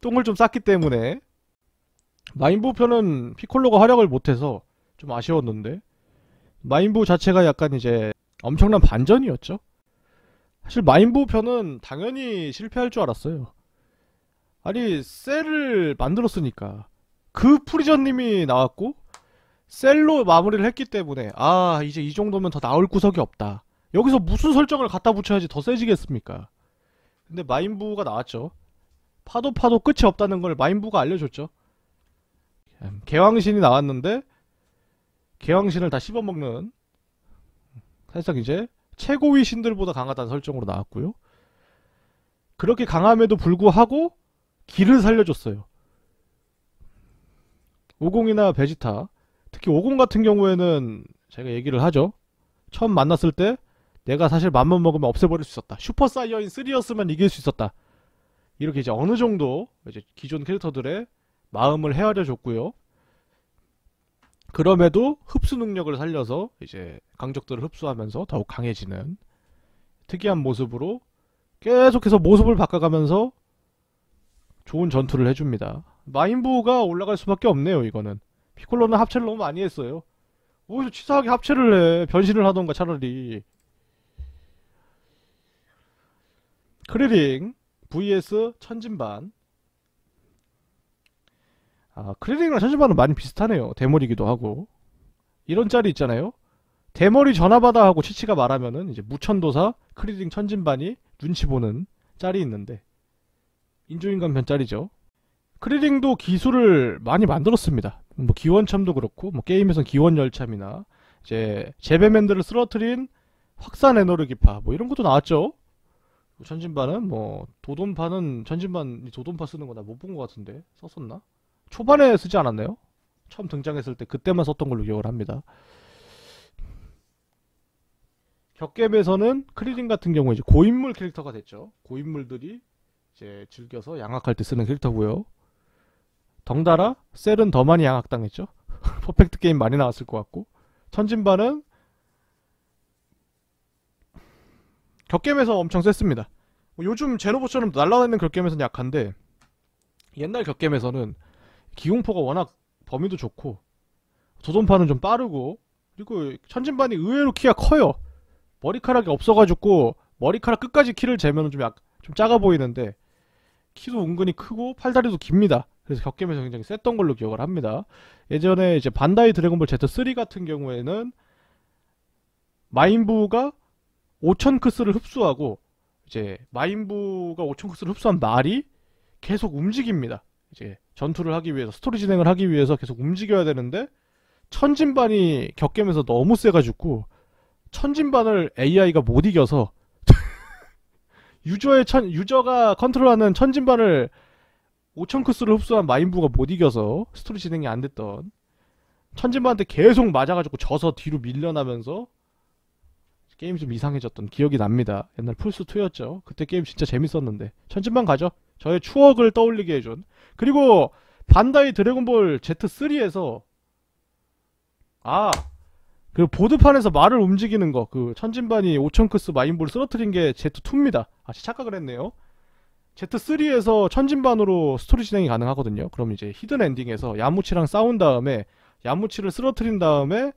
S1: 똥을 좀 쌌기 때문에 마인부 편은 피콜로가 활약을 못해서 좀 아쉬웠는데 마인부 자체가 약간 이제 엄청난 반전이었죠. 사실 마인부 편은 당연히 실패할 줄 알았어요. 아니 셀을 만들었으니까 그 프리저님이 나왔고 셀로 마무리를 했기 때문에 아 이제 이 정도면 더 나올 구석이 없다. 여기서 무슨 설정을 갖다 붙여야지 더 세지겠습니까? 근데 마인부가 나왔죠. 파도 파도 끝이 없다는 걸 마인부가 알려줬죠. 음, 개왕신이 나왔는데 개왕신을 다 씹어먹는 사실상 이제 최고위 신들보다 강하다는 설정으로 나왔고요. 그렇게 강함에도 불구하고 길을 살려줬어요. 오공이나 베지타 특히 오공 같은 경우에는 제가 얘기를 하죠. 처음 만났을 때 내가 사실 맘만 먹으면 없애버릴 수 있었다. 슈퍼 사이어인 3였으면 이길 수 있었다. 이렇게 이제 어느 정도 이제 기존 캐릭터들의 마음을 헤아려 줬고요. 그럼에도 흡수 능력을 살려서 이제 강적들을 흡수하면서 더욱 강해지는 특이한 모습으로 계속해서 모습을 바꿔가면서 좋은 전투를 해줍니다. 마인부가 올라갈 수밖에 없네요, 이거는. 피콜로는 합체를 너무 많이 했어요. 어히려 치사하게 합체를 해. 변신을 하던가 차라리. 크리링 vs 천진반 아, 크리링이랑 천진반은 많이 비슷하네요. 대머리기도 하고 이런 짤이 있잖아요. 대머리 전화받아 하고 치치가 말하면은 이제 무천도사 크리링 천진반이 눈치 보는 짤이 있는데 인조인간 편 짤이죠. 크리링도 기술을 많이 만들었습니다. 뭐 기원참도 그렇고 뭐 게임에선 기원열참이나 이제 제베맨들을 쓰러뜨린 확산 에너르기파 뭐 이런 것도 나왔죠. 천진반은뭐 도돈파는 천진반 도돈파 쓰는 거 나 못 본 거 같은데 썼었나? 초반에 쓰지 않았나요? 처음 등장했을 때 그때만 썼던 걸로 기억을 합니다. 격겜에서는 크리딘 같은 경우에 이제 고인물 캐릭터가 됐죠. 고인물들이 이제 즐겨서 양악할 때 쓰는 캐릭터고요. 덩달아 셀은 더 많이 양악당했죠. 퍼펙트 게임 많이 나왔을 것 같고 천진반은 격겜에서 엄청 셌습니다. 뭐 요즘 제노보처럼 날라다니는 격겜에서는 약한데 옛날 격겜에서는 기공포가 워낙 범위도 좋고 도전파는좀 빠르고 그리고 천진반이 의외로 키가 커요. 머리카락이 없어가지고 머리카락 끝까지 키를 재면 좀좀 작아 보이는데 키도 은근히 크고 팔다리도 깁니다. 그래서 격겜에서 굉장히 셌던 걸로 기억을 합니다. 예전에 이제 반다이 드래곤볼 Z3 같은 경우에는 마인부가 5천 크스를 흡수하고 이제 마인부가 5천 크스를 흡수한 말이 계속 움직입니다. 이제 전투를 하기 위해서 스토리 진행을 하기 위해서 계속 움직여야 되는데 천진반이 격겜에서 너무 세가지고 천진반을 AI가 못 이겨서 유저의 천 유저가 컨트롤하는 천진반을 5천 크스를 흡수한 마인부가 못 이겨서 스토리 진행이 안 됐던 천진반한테 계속 맞아가지고 져서 뒤로 밀려나면서 게임이 좀 이상해졌던 기억이 납니다. 옛날 플스2였죠. 그때 게임 진짜 재밌었는데. 천진만 가죠. 저의 추억을 떠올리게 해준. 그리고 반다이 드래곤볼 Z3에서 아! 그 보드판에서 말을 움직이는 거. 그 천진반이 5천크스 마인볼 쓰러뜨린 게 Z2입니다. 아, 착각을 했네요. Z3에서 천진반으로 스토리 진행이 가능하거든요. 그럼 이제 히든 엔딩에서 야무치랑 싸운 다음에 야무치를 쓰러뜨린 다음에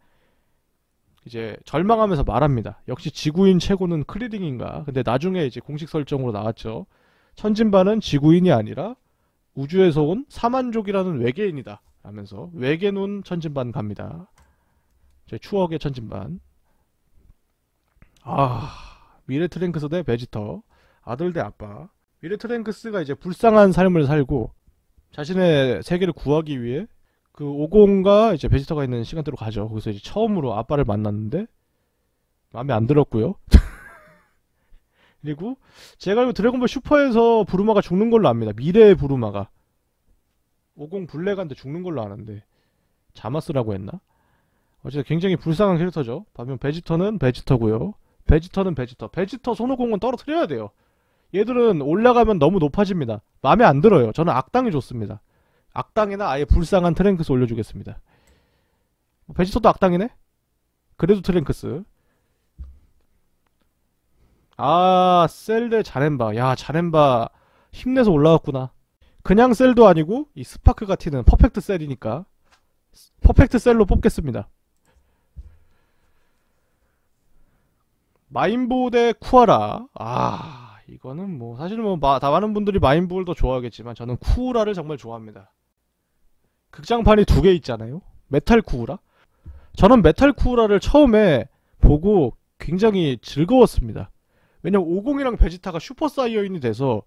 S1: 이제 절망하면서 말합니다. 역시 지구인 최고는 크리딩인가 근데 나중에 이제 공식 설정으로 나왔죠. 천진반은 지구인이 아니라 우주에서 온 사만족이라는 외계인이다. 라면서 외계눈 천진반 갑니다. 제 추억의 천진반. 아 미래트랭크스 대 베지터 아들 대 아빠 미래트랭크스가 이제 불쌍한 삶을 살고 자신의 세계를 구하기 위해 그 오공과 이제 베지터가 있는 시간대로 가죠. 거기서 이제 처음으로 아빠를 만났는데 마음에 안 들었고요. 그리고 제가 알고 드래곤볼 슈퍼에서 부루마가 죽는 걸로 압니다. 미래의 부루마가 오공 블랙한테 죽는 걸로 아는데 자마스라고 했나? 어쨌든 굉장히 불쌍한 캐릭터죠. 반면 베지터는 베지터고요. 베지터는 베지터. 베지터 손오공은 떨어뜨려야 돼요. 얘들은 올라가면 너무 높아집니다. 마음에 안 들어요. 저는 악당이 좋습니다. 악당이나 아예 불쌍한 트랭크스 올려주겠습니다. 뭐 베지터도 악당이네? 그래도 트랭크스. 아, 셀드 자렌바. 야, 자렌바 힘내서 올라왔구나. 그냥 셀도 아니고 이 스파크가 튀는 퍼펙트 셀이니까 퍼펙트 셀로 뽑겠습니다. 마인보 대 쿠아라. 아, 이거는 뭐 사실 뭐다 많은 분들이 마인보를 더 좋아하겠지만 저는 쿠라를 정말 좋아합니다. 극장판이 두 개 있잖아요. 메탈 쿠우라. 저는 메탈 쿠우라를 처음에 보고 굉장히 즐거웠습니다. 왜냐면 오공이랑 베지타가 슈퍼 사이어인이 돼서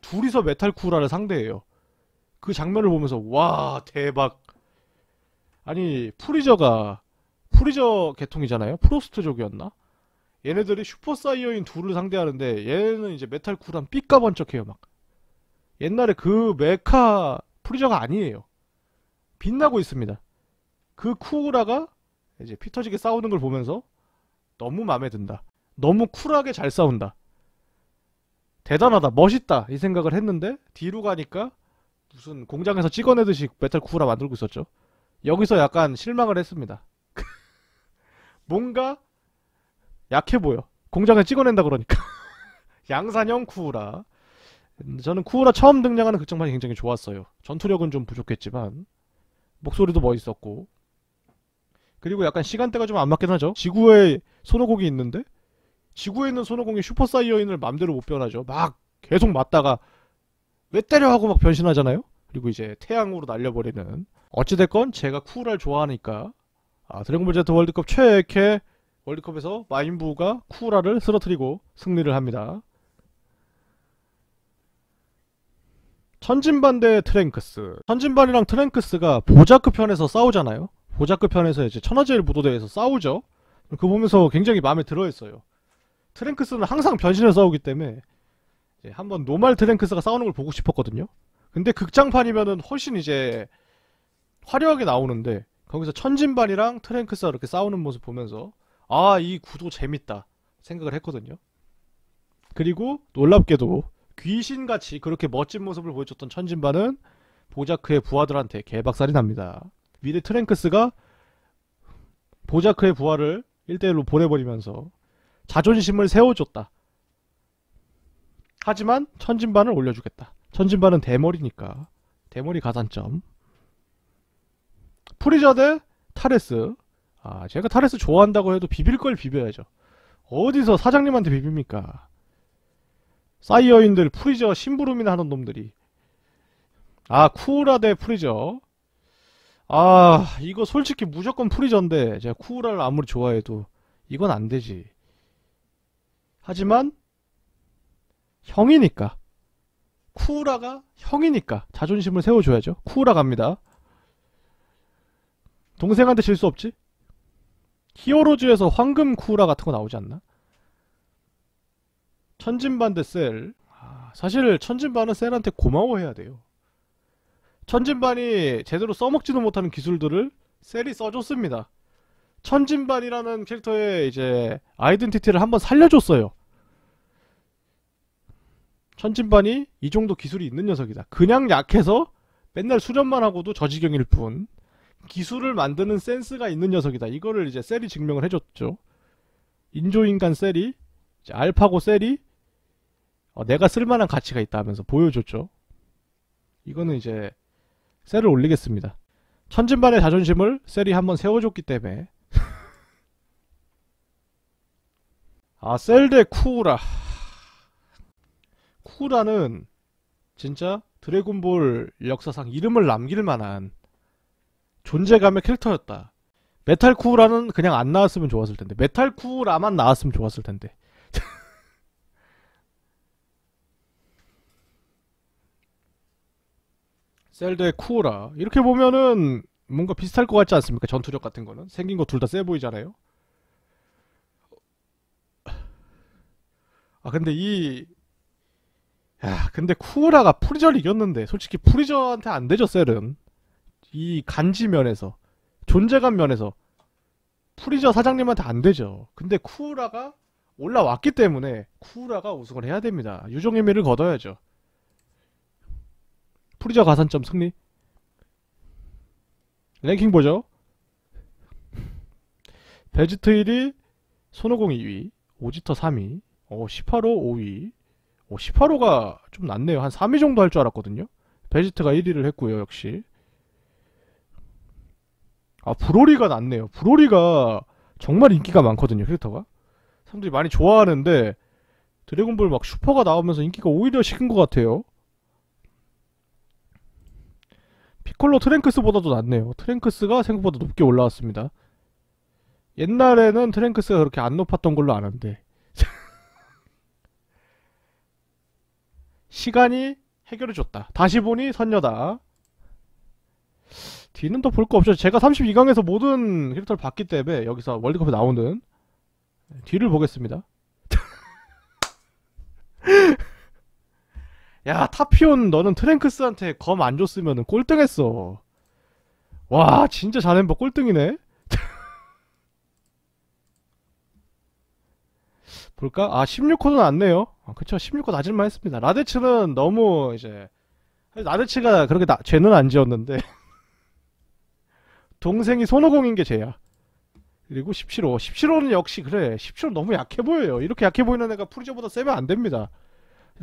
S1: 둘이서 메탈 쿠우라를 상대해요. 그 장면을 보면서 와 대박. 아니 프리저가 프리저 계통이잖아요. 프로스트족이었나? 얘네들이 슈퍼 사이어인 둘을 상대하는데 얘는 이제 메탈 쿠우랑 삐까번쩍해요 막. 옛날에 그 메카 프리저가 아니에요. 빛나고 있습니다. 그 쿠우라가 이제 피터지게 싸우는 걸 보면서 너무 마음에 든다. 너무 쿨하게 잘 싸운다. 대단하다, 멋있다 이 생각을 했는데 뒤로 가니까 무슨 공장에서 찍어내듯이 메탈 쿠우라 만들고 있었죠. 여기서 약간 실망을 했습니다. 뭔가 약해 보여. 공장에 찍어낸다 그러니까. 양산형 쿠우라. 저는 쿠우라 처음 등장하는 극장판이 굉장히 좋았어요. 전투력은 좀 부족했지만 목소리도 멋있었고 그리고 약간 시간대가 좀 안 맞긴 하죠 지구에 손오공이 있는데 지구에 있는 손오공이 슈퍼사이어인을 맘대로 못 변하죠 막 계속 맞다가 왜 때려 하고 막 변신하잖아요 그리고 이제 태양으로 날려버리는 어찌됐건 제가 쿨을 좋아하니까 아, 드래곤볼 Z 월드컵 최애 캐 월드컵에서 마인부가 쿠라를 쓰러뜨리고 승리를 합니다. 천진반대 트랭크스. 천진반이랑 트랭크스가 보자크 편에서 싸우잖아요. 보자크 편에서 이제 천하제일 무도대에서 싸우죠. 그거 보면서 굉장히 마음에 들어했어요. 트랭크스는 항상 변신을 싸우기 때문에 한번 노말 트랭크스가 싸우는 걸 보고 싶었거든요. 근데 극장판이면은 훨씬 이제 화려하게 나오는데 거기서 천진반이랑 트랭크스가 이렇게 싸우는 모습 보면서 아 이 구도 재밌다 생각을 했거든요. 그리고 놀랍게도 귀신같이 그렇게 멋진 모습을 보여줬던 천진반은 보자크의 부하들한테 개박살이 납니다. 위드 트랭크스가 보자크의 부하를 1대1로 보내버리면서 자존심을 세워줬다. 하지만 천진반을 올려주겠다. 천진반은 대머리니까. 대머리 가산점. 프리저 대 타레스. 아, 제가 타레스 좋아한다고 해도 비빌 걸 비벼야죠. 어디서 사장님한테 비빕니까? 사이어인들 프리저 심부름이나 하는 놈들이 아 쿠우라 대 프리저 아 이거 솔직히 무조건 프리저인데 제가 쿠우라를 아무리 좋아해도 이건 안되지 하지만 형이니까 쿠우라가 형이니까 자존심을 세워줘야죠 쿠우라 갑니다 동생한테 질 수 없지 히어로즈에서 황금 쿠우라 같은 거 나오지 않나 천진반 대 셀. 아, 사실 천진반은 셀한테 고마워해야 돼요. 천진반이 제대로 써먹지도 못하는 기술들을 셀이 써줬습니다. 천진반이라는 캐릭터의 이제 아이덴티티를 한번 살려줬어요. 천진반이 이 정도 기술이 있는 녀석이다. 그냥 약해서 맨날 수련만 하고도 저지경일 뿐 기술을 만드는 센스가 있는 녀석이다. 이거를 이제 셀이 증명을 해줬죠. 인조인간 셀이 알파고 셀이 어, 내가 쓸만한 가치가 있다 하면서 보여줬죠. 이거는 이제 셀을 올리겠습니다. 천진반의 자존심을 셀이 한번 세워줬기 때문에 아셀 대 쿠우라 쿠우라는 진짜 드래곤볼 역사상 이름을 남길 만한 존재감의 캐릭터였다. 메탈 쿠우라는 그냥 안 나왔으면 좋았을 텐데 메탈 쿠우라만 나왔으면 좋았을 텐데 셀드의 쿠오라 이렇게 보면은 뭔가 비슷할 것 같지 않습니까? 전투력 같은 거는 생긴 거 둘다 세 보이잖아요. 아 근데 이 야, 근데 쿠오라가 프리저 이겼는데 솔직히 프리저한테 안 되죠, 셀은. 이 간지 면에서 존재감 면에서 프리저 사장님한테 안 되죠. 근데 쿠우라가 올라왔기 때문에 쿠우라가 우승을 해야 됩니다. 유종의 미를 거둬야죠. 프리저 가산점 승리 랭킹 보죠 베지트 1위 손오공 2위 오지터 3위 어 18호 5위 어 18호가 좀 낮네요 한 3위 정도 할 줄 알았거든요 베지트가 1위를 했고요 역시 아 브로리가 낫네요 브로리가 정말 인기가 많거든요 캐릭터가 사람들이 많이 좋아하는데 드래곤볼 막 슈퍼가 나오면서 인기가 오히려 식은 것 같아요 피콜로 트랭크스보다도 낫네요 트랭크스가 생각보다 높게 올라왔습니다. 옛날에는 트랭크스가 그렇게 안 높았던 걸로 아는데 시간이 해결해 줬다. 다시 보니 선녀다. 뒤는 또 볼 거 없죠. 제가 32강에서 모든 캐릭터를 봤기 때문에 여기서 월드컵에 나오는 뒤를 보겠습니다. 야 타피온 너는 트랭크스한테 검 안 줬으면 꼴등했어 와 진짜 잘넨버 꼴등이네 볼까? 아 16코드는 안 내요 아, 그쵸 16코 낮을만 했습니다 라데츠는 너무 이제 라데츠가 그렇게 나, 죄는 안 지었는데 동생이 손오공인 게 죄야 그리고 17호 17호는 역시 그래 17호 너무 약해 보여요 이렇게 약해 보이는 애가 프리저보다 세면 안 됩니다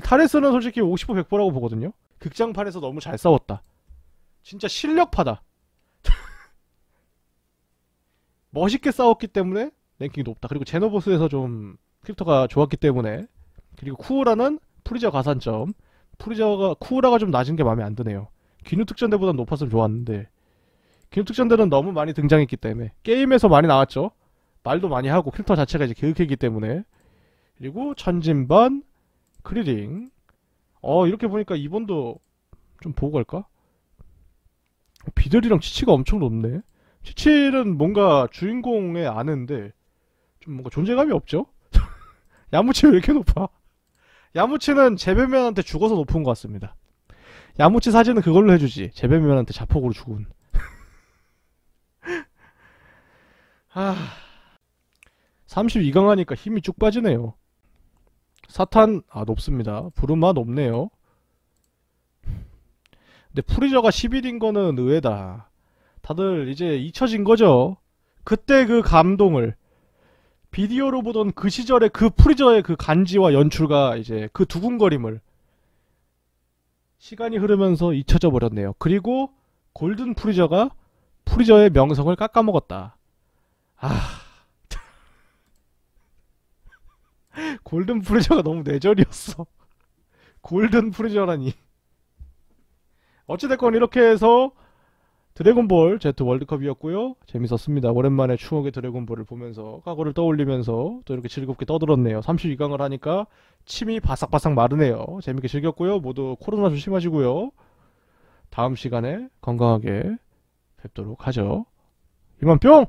S1: 타레스는 솔직히 50% 100%라고 보거든요. 극장판에서 너무 잘 싸웠다. 진짜 실력파다. 멋있게 싸웠기 때문에 랭킹이 높다. 그리고 제노보스에서 좀 캐릭터가 좋았기 때문에 그리고 쿠우라는 프리저 가산점. 프리저가 쿠우라가 좀 낮은 게 마음에 안 드네요. 기누 특전대보단 높았으면 좋았는데 기누 특전대는 너무 많이 등장했기 때문에 게임에서 많이 나왔죠. 말도 많이 하고 캐릭터 자체가 이제 계획했기 때문에 그리고 천진반 크리링 어 이렇게 보니까 2번도 좀 보고 갈까? 비들이랑 치치가 엄청 높네 치칠은 뭔가 주인공의 아는데 좀 뭔가 존재감이 없죠? 야무치 왜 이렇게 높아? 야무치는 재배면한테 죽어서 높은 것 같습니다 야무치 사진은 그걸로 해주지 재배면한테 자폭으로 죽은 아... 32강 하니까 힘이 쭉 빠지네요 사탄 아 높습니다. 부르마 높네요. 근데 프리저가 1 1인 거는 의외다. 다들 이제 잊혀진 거죠. 그때 그 감동을 비디오로 보던 그 시절의 그 프리저의 그 간지와 연출과 이제 그 두근거림을 시간이 흐르면서 잊혀져 버렸네요. 그리고 골든 프리저가 프리저의 명성을 깎아먹었다. 아. 골든 프레저가 너무 내절이었어 골든 프레저라니. 어찌됐건 이렇게 해서 드래곤볼 제트 월드컵이었고요. 재밌었습니다. 오랜만에 추억의 드래곤볼을 보면서 과거를 떠올리면서 또 이렇게 즐겁게 떠들었네요. 32강을 하니까 침이 바삭바삭 마르네요. 재밌게 즐겼고요. 모두 코로나 조심하시고요. 다음 시간에 건강하게 뵙도록 하죠. 이만 뿅!